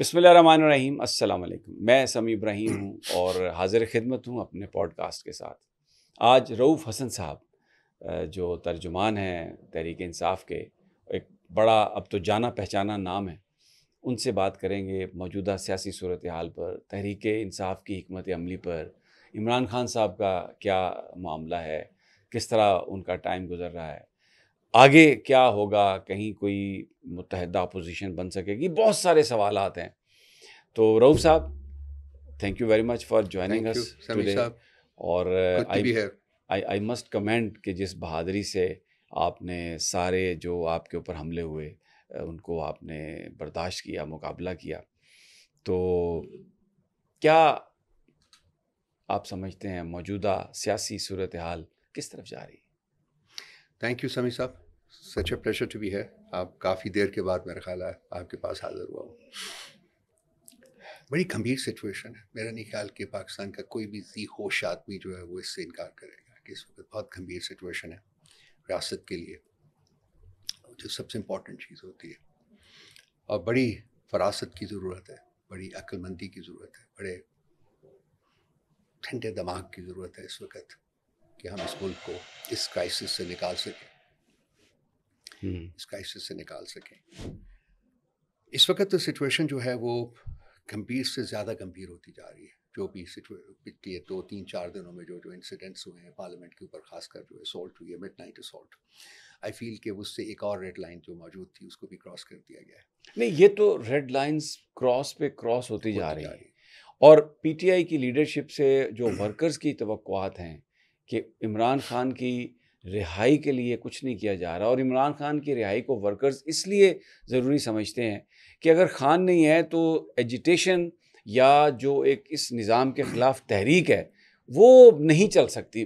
बसमीम अस्सलाम मैं समी इब्राहिम हूँ और हाजिर खिदमत हूँ अपने पॉडकास्ट के साथ आज रऊफ़ हसन साहब जो तर्जुमान हैं तहरीक इंसाफ के एक बड़ा अब तो जाना पहचाना नाम है उनसे बात करेंगे मौजूदा सियासी सूरत हाल पर तहरीक इंसाफ की हमत अमली पर इमरान खान साहब का क्या मामला है किस तरह उनका टाइम गुजर रहा है आगे क्या होगा कहीं कोई मुतहदा अपोजिशन बन सकेगी बहुत सारे सवाल हैं तो रऊफ साहब thank you very much for joining us today और आई आई मस्ट कमेंट कि जिस बहादरी से आपने सारे जो आपके ऊपर हमले हुए uh, उनको आपने बर्दाश्त किया मुकाबला किया तो क्या आप समझते हैं मौजूदा सियासी सूरत हाल किस तरफ जा रही है थैंक यू समी साहब such a pressure to be है आप काफ़ी देर के बाद मेरा ख्याल है आपके पास हाजिर हुआ हूँ बड़ी गंभीर सिचुएशन है मेरा नहीं ख्याल कि पाकिस्तान का कोई भी जी होश आदमी जो है वो इससे इनकार करेगा कि इस वक्त बहुत गंभीर सिचुएशन है रियासत के लिए जो सबसे इम्पॉर्टेंट चीज़ होती है और बड़ी फरासत की ज़रूरत है बड़ी अक्लमंदी की ज़रूरत है बड़े ठंडे दिमाग की ज़रूरत है इस वक्त कि हम इस मुल्क को इस क्राइसिस से निकाल सकें हम्म। इस क्राइसिस से निकाल सकें इस वक्त तो सिचुएशन जो है वो गंभीर से ज़्यादा गंभीर होती जा रही है जो भी पिछले दो तीन चार दिनों में जो जो इंसिडेंट्स हुए हैं पार्लियामेंट के ऊपर खासकर जो असोल्ट हुई है midnight assault I feel कि उससे एक और रेड लाइन जो मौजूद थी उसको भी क्रॉस कर दिया गया है नहीं ये तो रेड लाइन क्रॉस पे क्रॉस होती जा रही है और पीटीआई की लीडरशिप से जो वर्कर्स की तो हैं कि इमरान खान की रिहाई के लिए कुछ नहीं किया जा रहा और इमरान खान की रिहाई को वर्कर्स इसलिए ज़रूरी समझते हैं कि अगर खान नहीं है तो एजिटेशन या जो एक इस निज़ाम के ख़िलाफ़ तहरीक है वो नहीं चल सकती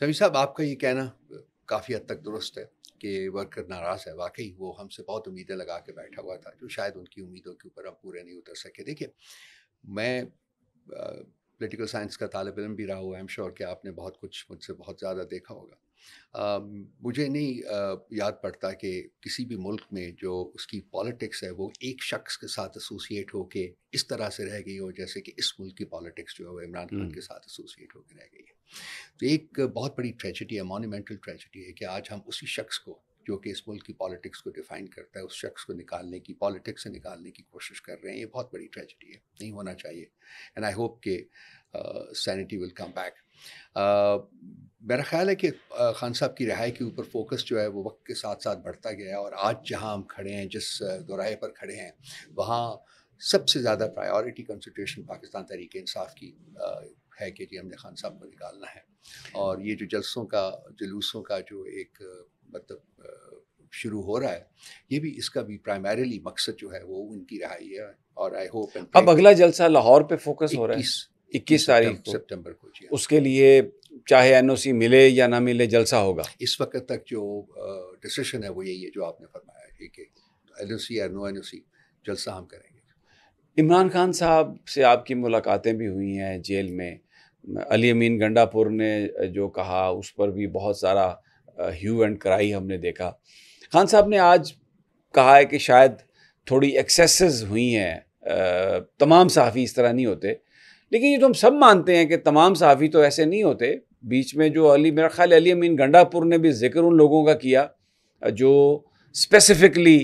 समी साहब आपका ये कहना काफ़ी हद तक दुरुस्त है कि वर्कर नाराज़ है वाकई वो हमसे बहुत उम्मीदें लगा के बैठा हुआ था जो शायद उनकी उम्मीदों के ऊपर हम पूरे नहीं उतर सके देखिए मैं पोलिटिकल साइंस का तालब इम भी रहा हुआ आई एम श्योर कि आपने बहुत कुछ मुझसे बहुत ज़्यादा देखा होगा मुझे नहीं याद पड़ता कि किसी भी मुल्क में जो उसकी पॉलिटिक्स है वो एक शख्स के साथ एसोसिएट होके इस तरह से रह गई हो जैसे कि इस मुल्क की पॉलिटिक्स जो है वो इमरान खान हम्म। के साथ एसोसिएट होकर रह गई है तो एक बहुत बड़ी ट्रेजिडी है मोनूमेंटल ट्रेजिडी है कि आज हम उसी शख्स को जो कि इस मुल्क की पॉलिटिक्स को डिफाइन करता है उस शख्स को निकालने की पॉलिटिक्स से निकालने की कोशिश कर रहे हैं ये बहुत बड़ी ट्रेजिडी है नहीं होना चाहिए एंड आई होप के सैनिटी विल कम बैक मेरा ख्याल है कि uh, खान साहब की रिहाई के ऊपर फोकस जो है वो वक्त के साथ साथ बढ़ता गया और आज जहाँ हम खड़े हैं जिस दोराहे पर खड़े हैं वहाँ सबसे ज़्यादा प्रायोरिटी कंसनट्रेशन पाकिस्तान तरीके इंसाफ की uh, है कि जी हमने खान साहब को निकालना है और ये जो जलसों का जुलूसों का जो एक मतलब शुरू हो रहा है ये भी इसका भी प्राइमरीली मकसद जो है वो उनकी रहाई है और आई होप अब अगला जलसा लाहौर पे फोकस हो रहा है इक्कीस तारीख सितंबर को जी हाँ। उसके लिए चाहे एनओसी मिले या ना मिले जलसा होगा इस वक्त तक जो डिसीशन है वो यही है जो आपने फरमाया है कि एन ओ सी या नो एन ओ सी जलसा हम करेंगे इमरान खान साहब से आपकी मुलाकातें भी हुई हैं जेल में अली अमीन गंडापुर ने जो कहा उस पर भी बहुत सारा ह्यू एंड क्राई हमने देखा खान साहब ने आज कहा है कि शायद थोड़ी एक्सेस हुई हैं तमाम सहाफ़ी इस तरह नहीं होते लेकिन ये तो हम सब मानते हैं कि तमाम सहाफ़ी तो ऐसे नहीं होते बीच में जो अली मेरा ख्याल अली अमीन गंडापुर ने भी जिक्र उन लोगों का किया जो स्पेसिफिकली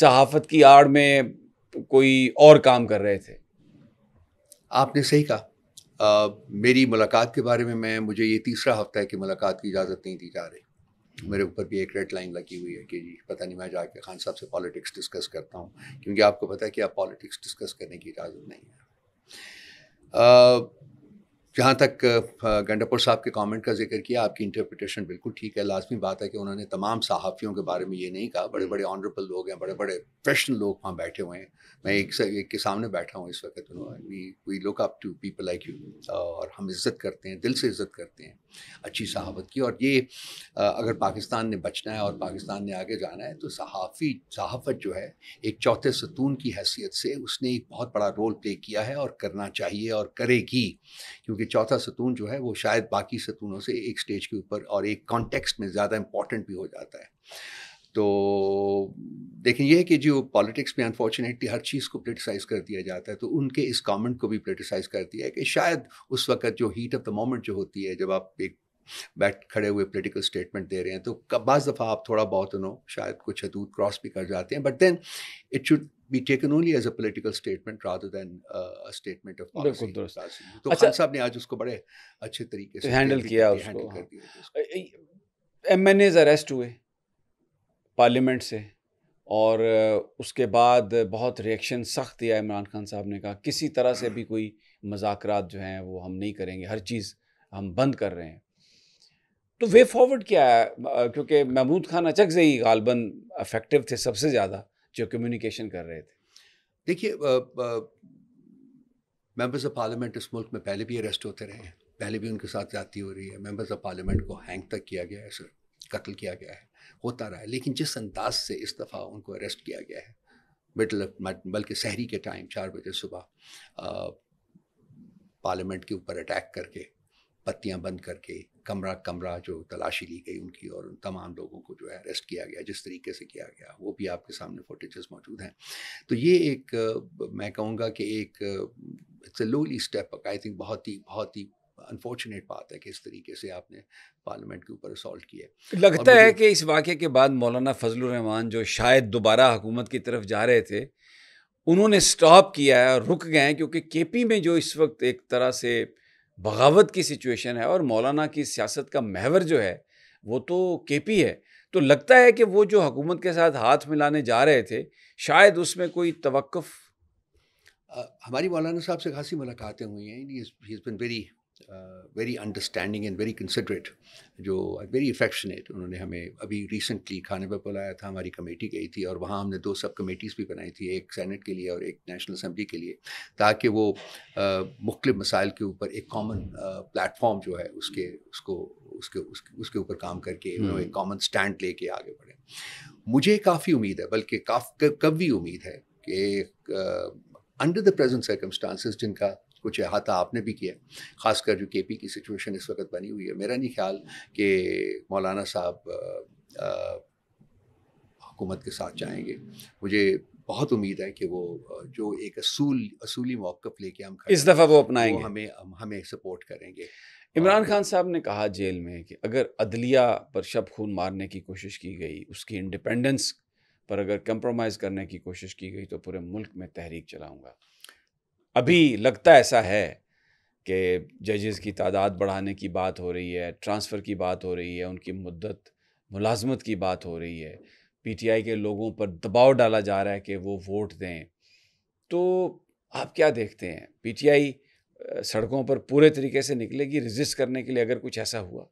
सहाफ़त की आड़ में कोई और काम कर रहे थे आपने सही कहा मेरी मुलाकात के बारे में मैं मुझे ये तीसरा हफ्ता है कि मुलाकात की इजाज़त नहीं दी जा रही मेरे ऊपर भी एक रेड लाइन लगी हुई है कि जी पता नहीं मैं जाके खान साहब से पॉलिटिक्स डिस्कस करता हूँ क्योंकि आपको पता है कि आप पॉलिटिक्स डिस्कस करने की इजाज़त नहीं है जहाँ तक गंडापुर साहब के कमेंट का जिक्र किया आपकी इंटरप्रिटेशन बिल्कुल ठीक है लाजमी बात है कि उन्होंने तमाम सहाफ़ियों के बारे में ये नहीं कहा बड़े बड़े ऑनरेबल लोग हैं बड़े बड़े प्रोफेशनल लोग वहाँ बैठे हुए हैं मैं एक से एक के सामने बैठा हूँ इस वक्त we we look up to people like you और हम इज़्ज़त करते हैं दिल से इज़्ज़त करते हैं अच्छी सहावत की और ये अगर पाकिस्तान ने बचना है और पाकिस्तान ने आगे जाना है तो सहाफ़ी सहाफ़त जो है एक चौथे सतून की हैसियत से उसने एक बहुत बड़ा रोल प्ले किया है और करना चाहिए और करेगी क्योंकि क्योंकि चौथा सतून जो है वो शायद बाकी सतूनों से एक स्टेज के ऊपर और एक कॉन्टेक्स्ट में ज़्यादा इम्पॉर्टेंट भी हो जाता है तो देखें ये है कि जो पॉलिटिक्स में अनफॉर्चुनेटली हर चीज़ को प्रिटिसाइज कर दिया जाता है तो उनके इस कमेंट को भी प्रिटिसाइज कर दिया है कि शायद उस वक्त जो हीट ऑफ द मोमेंट जो होती है जब आप एक बैठ खड़े हुए पोलिटिकल स्टेटमेंट दे रहे हैं तो बज दफ़ा आप थोड़ा बहुत नो शायद कुछ हदूद क्रॉस भी कर जाते हैं but then it should be taken only as a political statement rather than uh, statement of तो अच्छा, साहब ने आज उसको बड़े अच्छे तरीके से हैंडल तो किया एम एन एज अरेस्ट हुए पार्लियामेंट से और उसके बाद बहुत रिएक्शन सख्त दिया इमरान खान साहब ने कहा किसी तरह से भी कोई मजाक जो हैं वो हम नहीं करेंगे हर चीज़ हम बंद कर रहे हैं तो वे फॉरवर्ड क्या है क्योंकि महमूद खान अचक से ही गालबन अफेक्टिव थे सबसे ज़्यादा जो कम्युनिकेशन कर रहे थे देखिए मेंबर्स ऑफ पार्लियामेंट इस मुल्क में पहले भी अरेस्ट होते रहे हैं पहले भी उनके साथ जाती हो रही है मेंबर्स ऑफ पार्लियामेंट को हैंग तक किया गया है सर कत्ल किया गया है होता रहा है लेकिन जिस अंदाज से इस दफ़ा उनको अरेस्ट किया गया है मिडल बल्कि शहरी के टाइम चार बजे सुबह पार्लियामेंट के ऊपर अटैक करके पत्तियां बंद करके कमरा कमरा जो तलाशी ली गई उनकी और उन तमाम लोगों को जो है अरेस्ट किया गया जिस तरीके से किया गया वो भी आपके सामने फोटेजेस मौजूद हैं तो ये एक मैं कहूँगा कि एक it's a lowly step I think बहुत ही बहुत ही अनफॉर्चुनेट बात है कि इस तरीके से आपने पार्लियामेंट के ऊपर असॉल्ट किया लगता है कि इस वाक़े के बाद मौलाना फजल रहमान जो शायद दोबारा हुकूमत की तरफ जा रहे थे उन्होंने स्टॉप किया है और रुक गए हैं क्योंकि के पी में जो इस वक्त एक तरह से बगावत की सिचुएशन है और मौलाना की सियासत का महवर जो है वो तो के पी है तो लगता है कि वो जो हुकूमत के साथ हाथ मिलाने जा रहे थे शायद उसमें कोई तवक्फ़ हमारी मौलाना साहब से खासी मुलाकातें हुई हैं very very understanding and very considerate जो वेरी अफेक्शनेट उन्होंने हमें अभी रिसेंटली खाने पर बुलाया था हमारी कमेटी गई थी और वहाँ हमने दो सब कमेटीज़ भी बनाई थी एक सैनट के लिए और एक नेशनल असम्बली के लिए ताकि वो uh, मुख्तु मसाइल के ऊपर एक कॉमन प्लेटफॉर्म uh, जो है उसके उसको उसके उसके ऊपर काम करके हम्म। उन्होंने एक कॉमन स्टैंड लेके आगे बढ़े मुझे काफ़ी उम्मीद है बल्कि काफ़ कभी उम्मीद है कि अंडर द प्रेजेंट सर्कमस्टांसिस जिनका कुछ अहाता आपने भी किया ख़ासकर जो के पी की सिचुएशन इस वक्त बनी हुई है मेरा नहीं ख्याल कि मौलाना साहब हुकूमत के साथ जाएंगे मुझे बहुत उम्मीद है कि वो जो एक असूल असूली मौक़ लेके हम इस दफ़ा वो अपनाएंगे वो हमें हम, हमें सपोर्ट करेंगे इमरान खान साहब ने कहा जेल में कि अगर अदलिया पर शब खून मारने की कोशिश की गई उसकी इंडिपेंडेंस पर अगर कंप्रोमाइज़ करने की कोशिश की गई तो पूरे मुल्क में तहरीक चलाऊँगा अभी लगता ऐसा है कि जजेस की तादाद बढ़ाने की बात हो रही है ट्रांसफ़र की बात हो रही है उनकी मुद्दत मुलाजमत की बात हो रही है पीटीआई के लोगों पर दबाव डाला जा रहा है कि वो वोट दें तो आप क्या देखते हैं पीटीआई सड़कों पर पूरे तरीके से निकलेगी रजिस्ट करने के लिए अगर कुछ ऐसा हुआ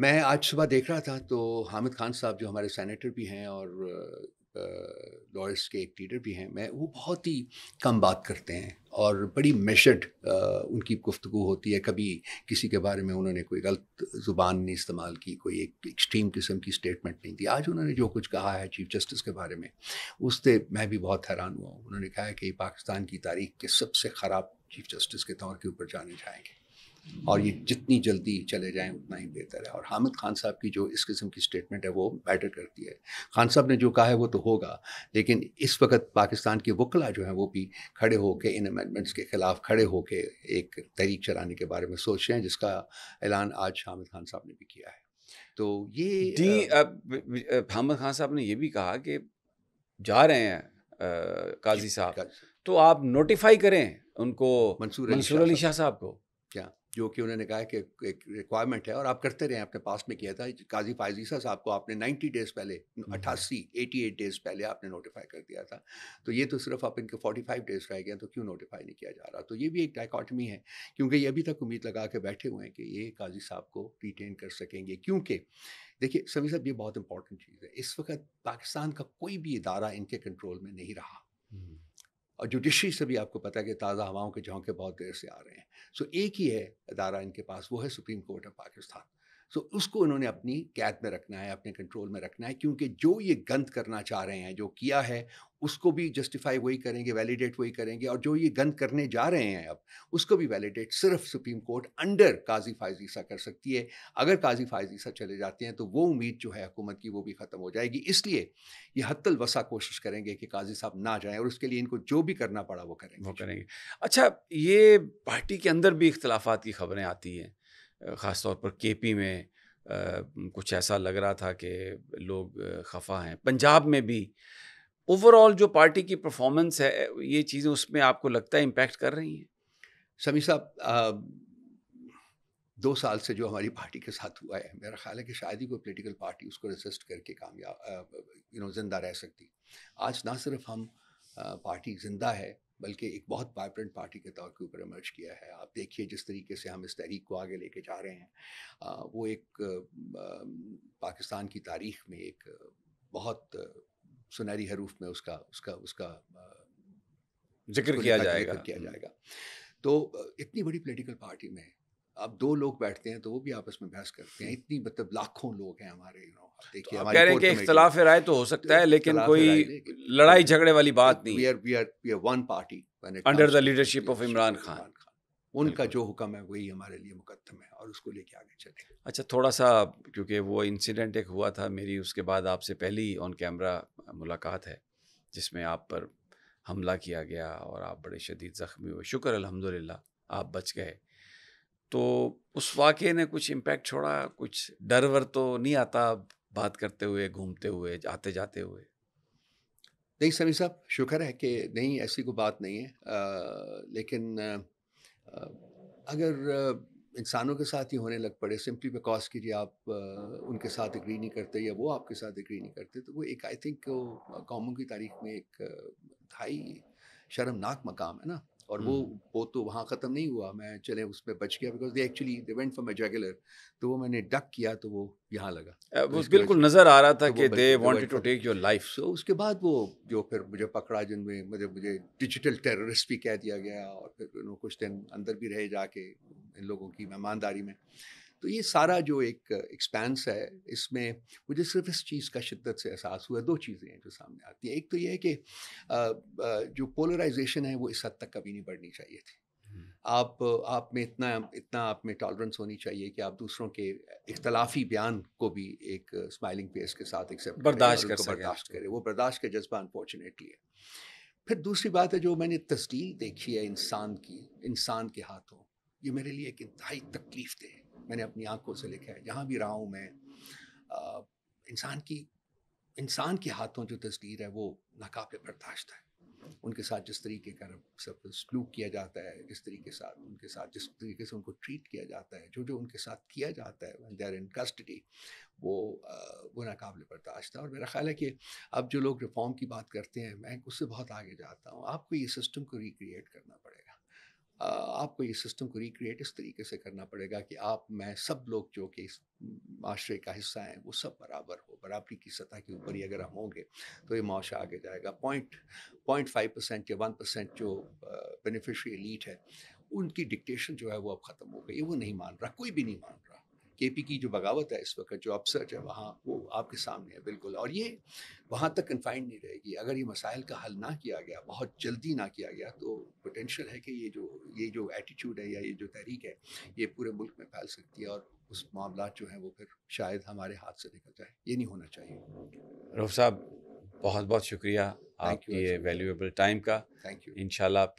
मैं आज सुबह देख रहा था तो हामिद खान साहब जो हमारे सैनिटर भी हैं और लॉयर्स के एक लीडर भी हैं मैं वो बहुत ही कम बात करते हैं और बड़ी मेशड उनकी गुफ्तु होती है कभी किसी के बारे में उन्होंने कोई गलत ज़ुबान नहीं इस्तेमाल की कोई एक एक्सट्रीम किस्म की स्टेटमेंट नहीं दी आज उन्होंने जो कुछ कहा है चीफ जस्टिस के बारे में उससे मैं भी बहुत हैरान हुआ हूँ उन्होंने कहा है कि पाकिस्तान की तारीख के सबसे ख़राब चीफ जस्टिस के तौर के ऊपर जाने जाएंगे और ये जितनी जल्दी चले जाएं उतना ही बेहतर है और हामिद खान साहब की जो इस किस्म की स्टेटमेंट है वो मैटर करती है खान साहब ने जो कहा है वो तो होगा लेकिन इस वक्त पाकिस्तान के वकला जो हैं वो भी खड़े होकर इन अमेंडमेंट्स के ख़िलाफ़ खड़े होकर एक तहरीक चलाने के बारे में सोच रहे हैं जिसका ऐलान आज हामिद खान साहब ने भी किया है तो ये जी हामिद खान साहब ने ये भी कहा कि जा रहे हैं काजी साहब तो आप नोटिफाई करें उनको मंसूर मंसूर अली शाह साहब को क्या जो कि उन्होंने कहा है कि एक रिक्वायरमेंट है और आप करते रहे आपने पास में किया था काजी फायजीसा साहब को आपने 90 डेज़ पहले अट्ठासी 88 डेज़ पहले आपने नोटिफाई कर दिया था तो ये तो सिर्फ आप इनके 45 डेज़ रह गए तो क्यों नोटिफाई नहीं किया जा रहा तो ये भी एक डाइकॉटमी है क्योंकि ये अभी तक उम्मीद लगा के बैठे हुए हैं कि ये काजी साहब को रिटेन कर सकेंगे क्योंकि देखिए सभी साहब ये बहुत इंपॉर्टेंट चीज़ है इस वक्त पाकिस्तान का कोई भी इदारा इनके कंट्रोल में नहीं रहा हम्म। और जुडिशरी से भी आपको पता है कि ताज़ा हवाओं के झोंके बहुत देर से आ रहे हैं सो एक ही है अदारा इनके पास वो है Supreme Court of Pakistan so so, उसको इन्होंने अपनी कैद में रखना है अपने कंट्रोल में रखना है क्योंकि जो ये गंद करना चाह रहे हैं जो किया है उसको भी जस्टिफाई वही करेंगे वैलिडेट वही करेंगे और जो ये गंद करने जा रहे हैं अब उसको भी वैलिडेट सिर्फ सुप्रीम कोर्ट अंडर काजी फायजीसा कर सकती है अगर काजी फायजीसा चले जाते हैं तो वो उम्मीद जो है हुकूमत की वो भी ख़त्म हो जाएगी इसलिए ये हतल वसा कोशिश करेंगे कि काजी साहब ना जाएँ और उसके लिए इनको जो भी करना पड़ा वो करेंगे वो करेंगे अच्छा ये पार्टी के अंदर भी इख्तलाफात की खबरें आती हैं खास तौर पर केपी में आ, कुछ ऐसा लग रहा था कि लोग खफा हैं पंजाब में भी ओवरऑल जो पार्टी की परफॉर्मेंस है ये चीज़ें उसमें आपको लगता है इम्पेक्ट कर रही हैं समी साहब दो साल से जो हमारी पार्टी के साथ हुआ है मेरा ख्याल है कि शायद ही कोई पोलिटिकल पार्टी उसको रेजिस्ट करके कामयाब यू नो ज़िंदा रह सकती आज ना सिर्फ हम आ, पार्टी ज़िंदा है बल्कि एक बहुत वाइब्रेंट पार्टी के तौर के ऊपर इमर्ज किया है आप देखिए जिस तरीके से हम इस तहरीक को आगे लेके जा रहे हैं आ, वो एक आ, पाकिस्तान की तारीख में एक बहुत सुनहरी हरूफ में उसका उसका उसका जिक्र किया जाएगा किया हम्म। जाएगा तो इतनी बड़ी पॉलिटिकल पार्टी में अब दो लोग बैठते हैं तो वो भी आपस में बहस करते हैं हम्म। इतनी मतलब लाखों लोग हैं हमारे यू नो देखिए तो कह रहे हैं कि इख्तलाफ राय तो हो सकता है लेकिन कोई लड़ाई झगड़े वाली बात नहीं we are we are we are one party under the leadership of Imran Khan उनका जो हुक्म है वही हमारे लिए मुकदम है और उसको लेके आगे चले अच्छा थोड़ा सा क्योंकि वो इंसिडेंट एक हुआ था मेरी उसके बाद आपसे पहली ऑन कैमरा मुलाकात है जिसमें आप पर हमला किया गया और आप बड़े शदीद ज़ख्मी हुए शुक्र अल्हम्दुलिल्लाह आप बच गए तो उस वाक़े ने कुछ इम्पेक्ट छोड़ा कुछ डर वर तो नहीं आता बात करते हुए घूमते हुए आते जाते हुए नहीं समी साहब शुक्र है कि नहीं ऐसी कोई बात नहीं है आ, लेकिन आ, अगर इंसानों के साथ ही होने लग पड़े सिंपली बिकॉज के लिए आप आ, उनके साथ एग्री नहीं करते या वो आपके साथ एग्री नहीं करते तो वो एक आई थिंक कौमों की तारीख में एक ढाई शर्मनाक मकाम है ना और वो हम्म। वो तो वहाँ ख़त्म नहीं हुआ मैं चले उस पर बच गया because they actually they went for my jugular तो वो मैंने डक किया तो वो यहाँ लगा तो वो तो बिल्कुल नज़र आ रहा था तो कि they wanted to take your life so उसके बाद वो जो फिर मुझे पकड़ा जिनमें मतलब मुझे मुझे डिजिटल टेररिस्ट भी कह दिया गया और फिर कुछ दिन अंदर भी रहे जाके इन लोगों की मेहमानदारी में तो ये सारा जो एक एक्सपेंस है इसमें मुझे सिर्फ इस चीज़ का शिद्दत से एहसास हुआ दो चीज़ें हैं जो सामने आती हैं एक तो ये है कि जो पोलराइजेशन है वो इस हद तक कभी नहीं बढ़नी चाहिए थी हम्म। आप आप में इतना इतना आप में टॉलरेंस होनी चाहिए कि आप दूसरों के इख्तलाफी बयान को भी एक स्माइलिंग फेस के साथ एक्सेप्ट बर्दाश्त कर बर्दाश्त करें वो बर्दाश्त का जज्बा अनफॉर्चुनेटली है फिर दूसरी बात है जो मैंने तस्दील देखी है इंसान की इंसान के हाथों ये मेरे लिए एक इंतहाई तकलीफ दे है मैंने अपनी आंखों से लिखा है जहाँ भी रहा हूँ मैं इंसान की इंसान के हाथों जो तस्वीर है वो नाकाबिल बर्दाश्त है उनके साथ जिस तरीके का सब सलूक किया जाता है जिस तरीके साथ उनके साथ जिस तरीके से उनको ट्रीट किया जाता है जो जो उनके साथ किया जाता है देर इन कस्टडी वो वो नाकबिल बर्दाश्त है और मेरा ख्याल है कि अब जो लोग रिफॉर्म की बात करते हैं मैं उससे बहुत आगे जाता हूँ आपको ये सिस्टम को रिक्रिएट करना पड़ेगा आपको ये सिस्टम को रिक्रिएट इस तरीके से करना पड़ेगा कि आप मैं सब लोग जो कि इस माशरे का हिस्सा हैं वो सब बराबर हो बराबरी की सतह के ऊपर ही अगर हम होंगे तो ये माशा आगे जाएगा पॉइंट पॉइंट फाइव परसेंट या वन परसेंट जो बेनिफिशरी एलीट है उनकी डिक्टेशन जो है वो अब ख़त्म हो गई वो नहीं मान रहा कोई भी नहीं मान के पी की जो बगावत है इस वक्त जो अपसर्च है वहाँ वो आपके सामने है बिल्कुल और ये वहाँ तक कन्फाइंड नहीं रहेगी अगर ये मसाइल का हल ना किया गया बहुत जल्दी ना किया गया तो पोटेंशल है कि ये जो ये जो एटीट्यूड है या ये जो तहरीक है ये पूरे मुल्क में फैल सकती है और उस मामला जो है वो फिर शायद हमारे हाथ से निकल जाए ये नहीं होना चाहिए रऊफ साहब बहुत बहुत शुक्रिया आपके ये वैल्यूएबल टाइम का थैंक यू इन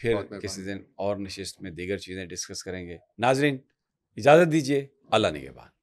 फिर किसी दिन और नशस्त में दीगर चीज़ें डिस्कस करेंगे नाजरीन इजाज़त दीजिए a la